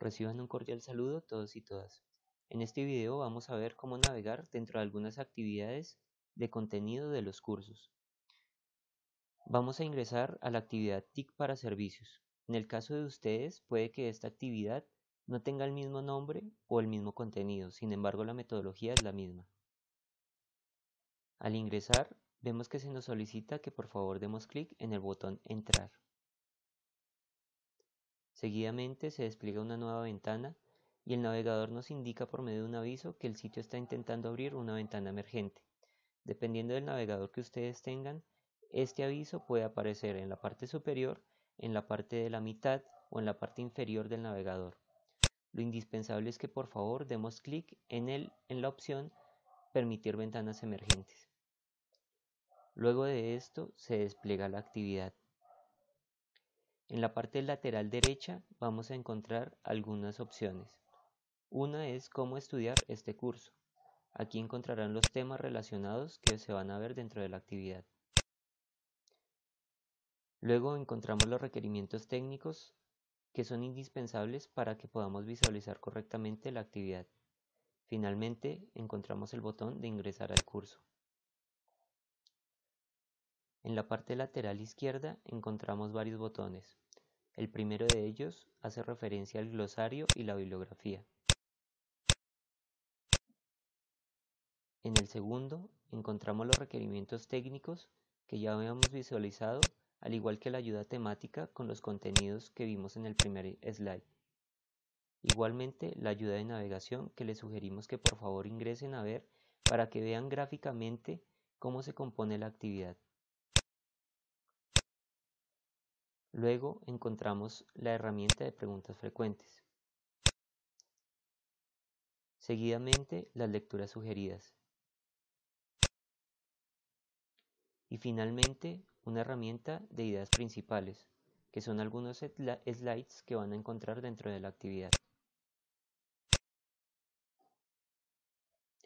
Reciban un cordial saludo todos y todas. En este video vamos a ver cómo navegar dentro de algunas actividades de contenido de los cursos. Vamos a ingresar a la actividad TIC para servicios. En el caso de ustedes puede que esta actividad no tenga el mismo nombre o el mismo contenido, sin embargo la metodología es la misma. Al ingresar vemos que se nos solicita que por favor demos clic en el botón Entrar. Seguidamente se despliega una nueva ventana y el navegador nos indica por medio de un aviso que el sitio está intentando abrir una ventana emergente. Dependiendo del navegador que ustedes tengan, este aviso puede aparecer en la parte superior, en la parte de la mitad o en la parte inferior del navegador. Lo indispensable es que por favor demos clic en, en la opción Permitir ventanas emergentes. Luego de esto se despliega la actividad. En la parte lateral derecha vamos a encontrar algunas opciones. Una es cómo estudiar este curso. Aquí encontrarán los temas relacionados que se van a ver dentro de la actividad. Luego encontramos los requerimientos técnicos que son indispensables para que podamos visualizar correctamente la actividad. Finalmente encontramos el botón de ingresar al curso. En la parte lateral izquierda encontramos varios botones. El primero de ellos hace referencia al glosario y la bibliografía. En el segundo encontramos los requerimientos técnicos que ya habíamos visualizado, al igual que la ayuda temática con los contenidos que vimos en el primer slide. Igualmente, la ayuda de navegación que les sugerimos que por favor ingresen a ver para que vean gráficamente cómo se compone la actividad. Luego encontramos la herramienta de preguntas frecuentes. Seguidamente las lecturas sugeridas. Y finalmente una herramienta de ideas principales, que son algunos slides que van a encontrar dentro de la actividad.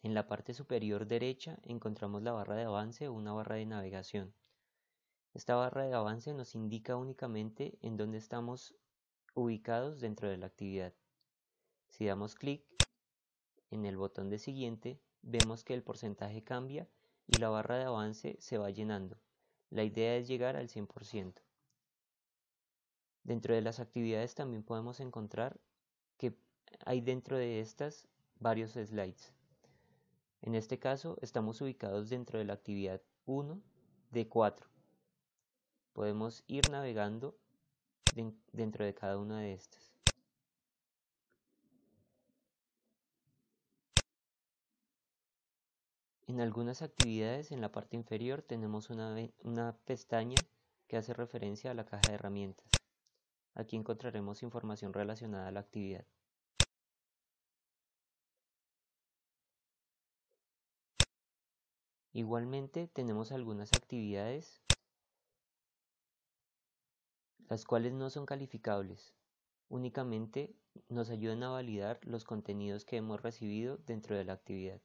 En la parte superior derecha encontramos la barra de avance o una barra de navegación. Esta barra de avance nos indica únicamente en dónde estamos ubicados dentro de la actividad. Si damos clic en el botón de siguiente, vemos que el porcentaje cambia y la barra de avance se va llenando. La idea es llegar al 100%. Dentro de las actividades también podemos encontrar que hay dentro de estas varios slides. En este caso estamos ubicados dentro de la actividad 1 de 4. Podemos ir navegando dentro de cada una de estas. En algunas actividades en la parte inferior tenemos una, pestaña que hace referencia a la caja de herramientas. Aquí encontraremos información relacionada a la actividad. Igualmente tenemos algunas actividades las cuales no son calificables, únicamente nos ayudan a validar los contenidos que hemos recibido dentro de la actividad.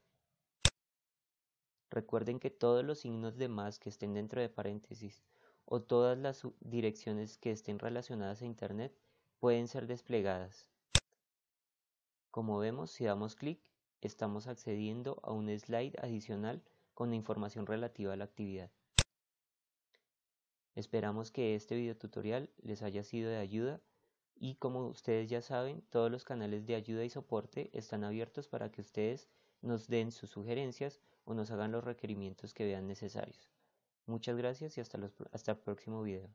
Recuerden que todos los signos de más que estén dentro de paréntesis o todas las direcciones que estén relacionadas a Internet pueden ser desplegadas. Como vemos, si damos clic, estamos accediendo a un slide adicional con información relativa a la actividad. Esperamos que este video tutorial les haya sido de ayuda y como ustedes ya saben, todos los canales de ayuda y soporte están abiertos para que ustedes nos den sus sugerencias o nos hagan los requerimientos que vean necesarios. Muchas gracias y hasta, hasta el próximo video.